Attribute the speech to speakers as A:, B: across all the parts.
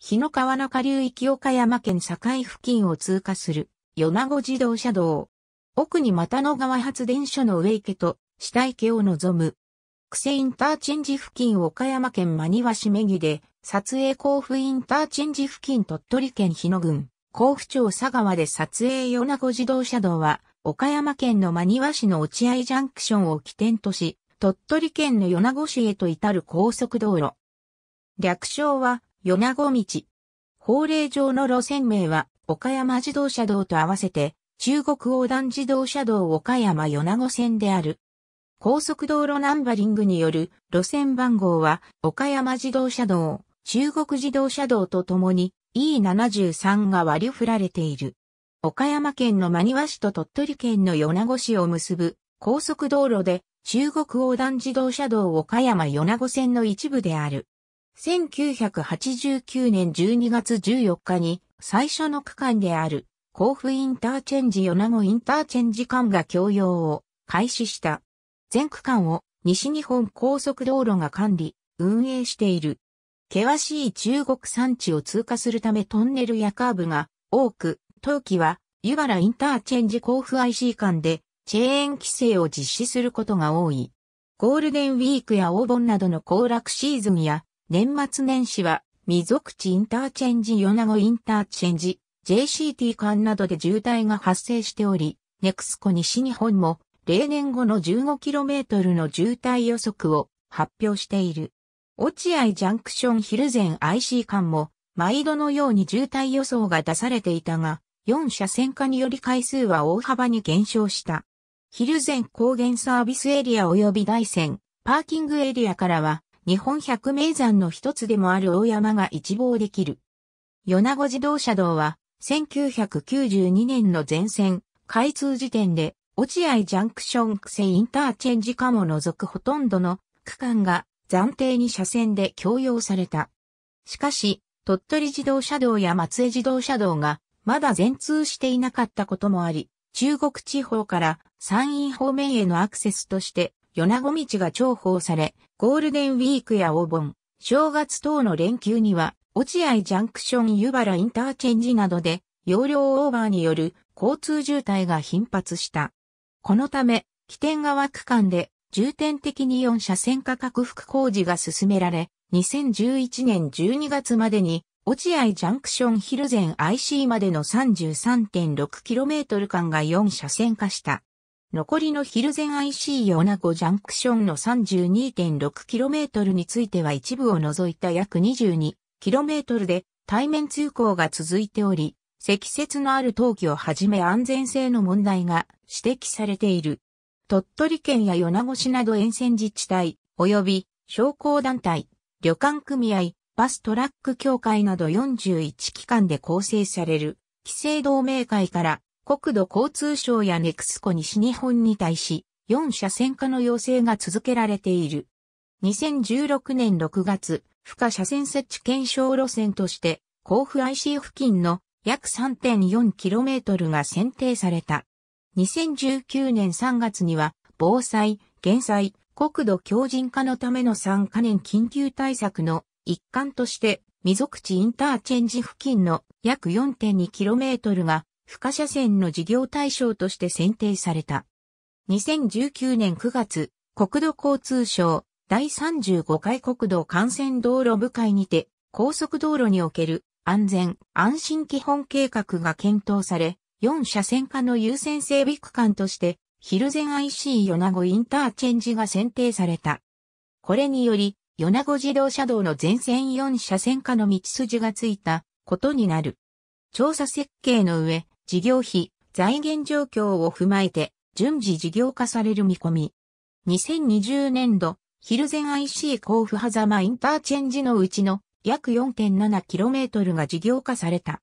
A: 日野川の下流域岡山県境付近を通過する、米子自動車道。奥に又野川発電所の上池と、下池を望む。クセインターチェンジ付近岡山県真庭市目木で、撮影甲府インターチェンジ付近鳥取県日野郡、甲府町佐川で撮影米子自動車道は、岡山県の真庭市の落合ジャンクションを起点とし、鳥取県の米子市へと至る高速道路。略称は米子道。法令上の路線名は、岡山自動車道と合わせて、中国横断自動車道岡山米子線である。高速道路ナンバリングによる路線番号は、岡山自動車道、中国自動車道とともに E73 が割り振られている。岡山県の真庭市と鳥取県の米子市を結ぶ高速道路で中国横断自動車道岡山米子線の一部である。1989年12月14日に最初の区間である甲府インターチェンジ米子インターチェンジ間が供用を開始した。全区間を西日本高速道路が管理、運営している。険しい中国山地を通過するためトンネルやカーブが多く、冬季は湯原インターチェンジ甲府 IC 間でチェーン規制を実施することが多い。ゴールデンウィークやお盆などの行楽シーズンや年末年始は、溝口インターチェンジ、米子インターチェンジ、JCT 間などで渋滞が発生しており、ネクスコ西日本も、例年後の 15km の渋滞予測を発表している。落合ジャンクションヒルゼン IC 間も、毎度のように渋滞予想が出されていたが、4車線化により回数は大幅に減少した。ヒルゼン高原サービスエリア及び大山、パーキングエリアからは、日本百名山の一つでもある大山が一望できる。米子自動車道は、1992年の全線、開通時点で、落合ジャンクション癖インターチェンジ化も除くほとんどの区間が暫定に車線で共用された。しかし、鳥取自動車道や松江自動車道がまだ全通していなかったこともあり、中国地方から山陰方面へのアクセスとして、米子道が重宝され、ゴールデンウィークやお盆、正月等の連休には、落合ジャンクション湯原インターチェンジなどで、容量オーバーによる交通渋滞が頻発した。このため、起点側区間で重点的に4車線価格復工事が進められ、2011年12月までに、落合ジャンクションヒルゼン IC までの 33.6km 間が4車線化した。残りのヒルゼン IC ヨナコジャンクションの 32.6km については一部を除いた約 22km で対面通行が続いており、積雪のある冬季をはじめ安全性の問題が指摘されている。鳥取県や米子市など沿線自治体、及び商工団体、旅館組合、バストラック協会など41機関で構成される、規制同盟会から国土交通省やネクスコ西日本に対し、4車線化の要請が続けられている。2016年6月、負荷車線設置検証路線として、甲府 IC 付近の約 3.4km が選定された。2019年3月には、防災、減災、国土強靭化のための3カ年緊急対策の一環として、溝口インターチェンジ付近の約 4.2km が不可車線の事業対象として選定された。2019年9月、国土交通省第35回国土幹線道路部会にて、高速道路における安全安心基本計画が検討され、4車線化の優先整備区間として、ヒルゼン IC 米子インターチェンジが選定された。これにより、米子自動車道の全線4車線化の道筋がついたことになる。調査設計の上、事業費、財源状況を踏まえて、順次事業化される見込み。2020年度、ヒルゼン IC 甲府狭間インターチェンジのうちの約 4.7km が事業化された。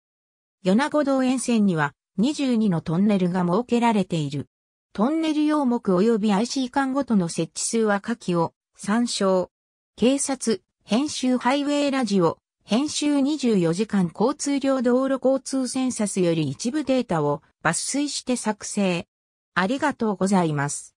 A: 米子道沿線には22のトンネルが設けられている。トンネル用目及び IC 間ごとの設置数は下記を参照。警察、編集ハイウェイラジオ、編集24時間交通量道路交通センサスより一部データを抜粋して作成。ありがとうございます。